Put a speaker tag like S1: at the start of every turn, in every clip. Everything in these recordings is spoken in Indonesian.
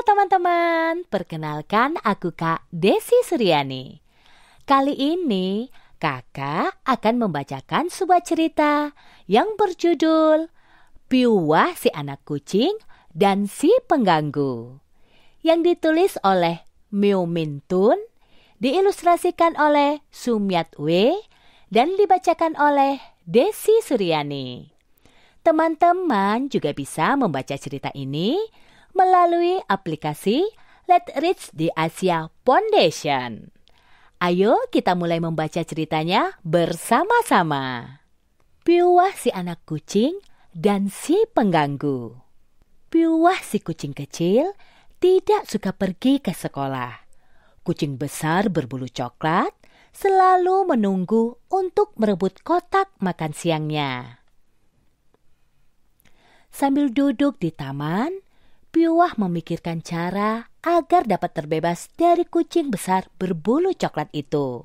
S1: teman-teman, perkenalkan aku Kak Desi Suryani. Kali ini kakak akan membacakan sebuah cerita yang berjudul Piwa si anak kucing dan si pengganggu. Yang ditulis oleh Miu Mintun, diilustrasikan oleh Sumiat W, dan dibacakan oleh Desi Suryani. Teman-teman juga bisa membaca cerita ini melalui aplikasi Let Rich di Asia Foundation. Ayo kita mulai membaca ceritanya bersama-sama. Piuah si anak kucing dan si pengganggu. Piuah si kucing kecil tidak suka pergi ke sekolah. Kucing besar berbulu coklat selalu menunggu untuk merebut kotak makan siangnya. Sambil duduk di taman, Piwah memikirkan cara agar dapat terbebas dari kucing besar berbulu coklat itu.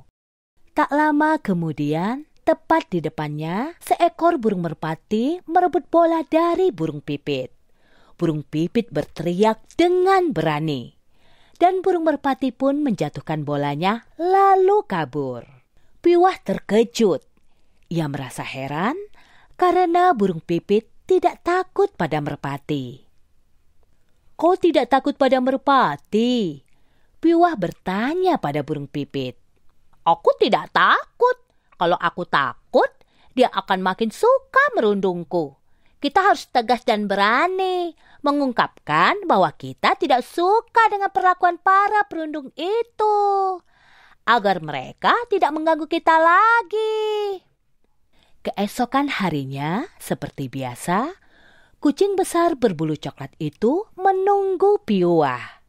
S1: Tak lama kemudian, tepat di depannya, seekor burung merpati merebut bola dari burung pipit. Burung pipit berteriak dengan berani. Dan burung merpati pun menjatuhkan bolanya lalu kabur. Piwah terkejut. Ia merasa heran karena burung pipit tidak takut pada merpati. Kau tidak takut pada merpati? Piwah bertanya pada burung pipit. Aku tidak takut. Kalau aku takut, dia akan makin suka merundungku. Kita harus tegas dan berani mengungkapkan bahwa kita tidak suka dengan perlakuan para perundung itu agar mereka tidak mengganggu kita lagi. Keesokan harinya, seperti biasa, kucing besar berbulu coklat itu menunggu Piwah.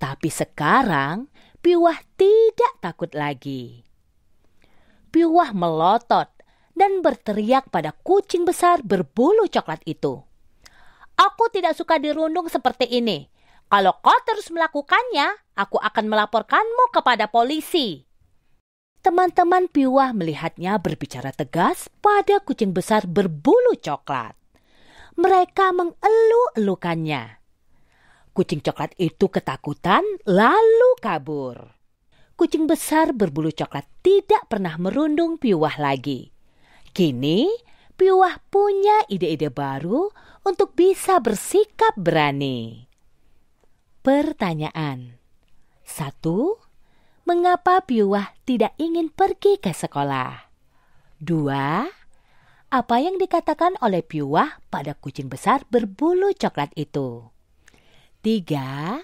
S1: Tapi sekarang Piwah tidak takut lagi. Piwah melotot dan berteriak pada kucing besar berbulu coklat itu. Aku tidak suka dirundung seperti ini. Kalau kau terus melakukannya, aku akan melaporkanmu kepada polisi. Teman-teman Piwah melihatnya berbicara tegas pada kucing besar berbulu coklat mereka mengeluh-elukannya. Kucing coklat itu ketakutan lalu kabur. Kucing besar berbulu coklat tidak pernah merundung piwah lagi. Kini, piwah punya ide-ide baru untuk bisa bersikap berani. Pertanyaan. Satu, mengapa piwah tidak ingin pergi ke sekolah? Dua, apa yang dikatakan oleh Piwah pada kucing besar berbulu coklat itu. Tiga,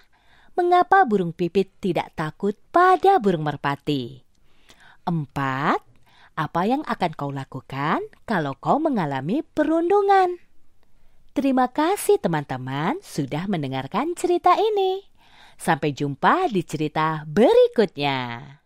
S1: mengapa burung pipit tidak takut pada burung merpati? Empat, apa yang akan kau lakukan kalau kau mengalami perundungan? Terima kasih teman-teman sudah mendengarkan cerita ini. Sampai jumpa di cerita berikutnya.